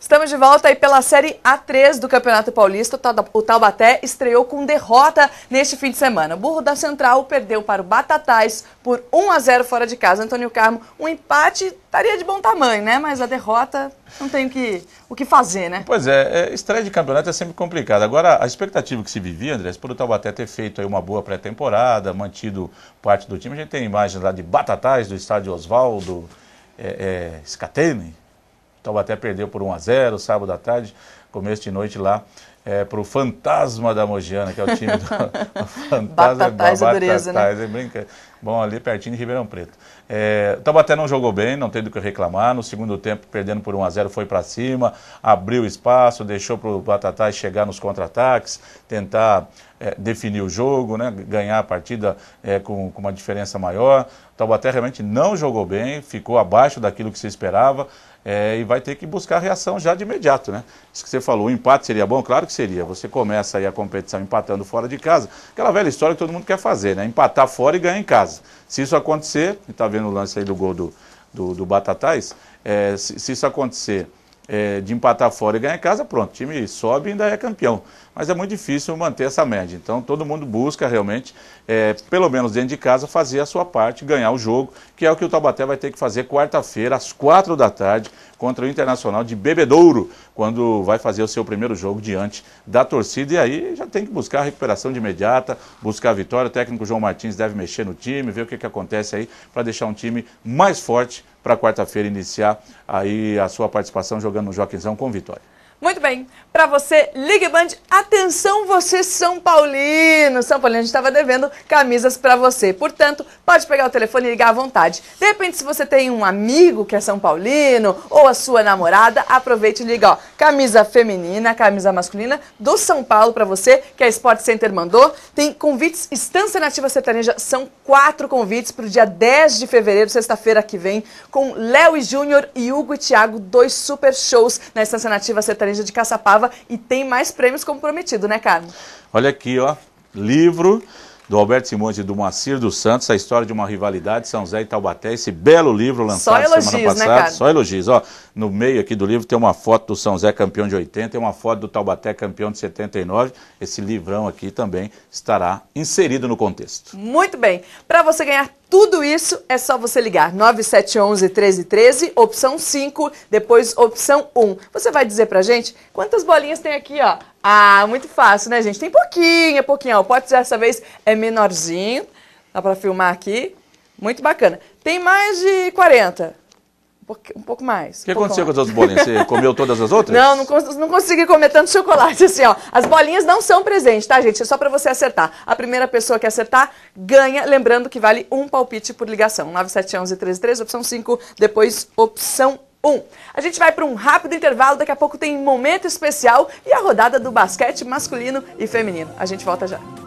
Estamos de volta aí pela Série A3 do Campeonato Paulista. O Taubaté estreou com derrota neste fim de semana. O Burro da Central perdeu para o Batatais por 1 a 0 fora de casa. Antônio Carmo, um empate estaria de bom tamanho, né? Mas a derrota não tem que, o que fazer, né? Pois é, é estreia de campeonato é sempre complicada. Agora, a expectativa que se vivia, André, por o Taubaté ter feito aí uma boa pré-temporada, mantido parte do time. A gente tem imagens lá de Batatais, do estádio Oswaldo, é, é Scatene, Taubaté perdeu por 1 a 0 sábado à tarde, começo de noite lá é, para o Fantasma da Mogiana, que é o time do Fantasma Batatais, Batatais, né? é brincadeira. Bom, ali pertinho de Ribeirão Preto. É, o Taubaté não jogou bem, não tem do que reclamar. No segundo tempo, perdendo por 1 a 0 foi para cima, abriu espaço, deixou para o Batatais chegar nos contra-ataques, tentar é, definir o jogo, né, ganhar a partida é, com, com, uma diferença maior. O Taubaté realmente não jogou bem, ficou abaixo daquilo que se esperava é, e vai ter que buscar reação já de imediato. Né? Isso que você falou, o empate seria bom? Claro que seria. Você começa aí a competição empatando fora de casa, aquela velha história que todo mundo quer fazer, né? empatar fora e ganhar em casa casa. Se isso acontecer, está vendo o lance aí do gol do, do, do Batatais, é, se, se, isso acontecer é, de empatar fora e ganhar em casa, pronto, o time sobe e ainda é campeão. Mas é muito difícil manter essa média. Então todo mundo busca realmente, é, pelo menos dentro de casa, fazer a sua parte, ganhar o jogo, que é o que o Taubaté vai ter que fazer quarta-feira, às quatro da tarde, contra o Internacional de Bebedouro, quando vai fazer o seu primeiro jogo diante da torcida. E aí já tem que buscar a recuperação de imediata, buscar a vitória. O técnico João Martins deve mexer no time, ver o que, que acontece aí para deixar um time mais forte para quarta-feira iniciar aí a sua participação jogando no Joaquimzão com vitória. Muito bem, para você, Ligue Band, atenção você São Paulino. São Paulino, a gente estava devendo camisas para você. Portanto, pode pegar o telefone e ligar à vontade. De repente, se você tem um amigo que é São Paulino ou a sua namorada, aproveite e liga, ó, camisa feminina, camisa masculina do São Paulo para você, que a Sport Center mandou. Tem convites, Estância Nativa Sertaneja, são quatro convites para o dia 10 de fevereiro, sexta-feira que vem, com Léo e Júnior e Hugo e Thiago, dois super shows na Estância Nativa Sertaneja de de Caçapava e tem mais prêmios comprometido, né, Carlos? Olha aqui, ó, livro do Alberto Simões e do Macir dos Santos, a história de uma rivalidade São Zé e Taubaté, esse belo livro lançado elogios, semana né, passada. Né, Só elogios, ó. No meio aqui do livro tem uma foto do São Zé campeão de 80, tem uma foto do Taubaté campeão de 79. Esse livrão aqui também estará inserido no contexto. Muito bem. Para você ganhar tudo isso é só você ligar 9711 1313, opção 5, depois opção 1. Você vai dizer pra gente quantas bolinhas tem aqui, ó. Ah, muito fácil, né, gente? Tem pouquinho, é pouquinho. Ó. O pote dessa vez é menorzinho. Dá pra filmar aqui. Muito bacana. Tem mais de 40 um pouco mais. O que aconteceu mais. com as bolinhas? Você comeu todas as outras? Não, não, cons não, consegui comer tanto chocolate assim, ó. As bolinhas não são presentes, tá, gente? É só para você acertar. A primeira pessoa que acertar ganha, lembrando que vale um palpite por ligação. 971-1133, opção 5, depois opção 1. A gente vai para um rápido intervalo, daqui a pouco tem momento especial e a rodada do basquete masculino e feminino. A gente volta já.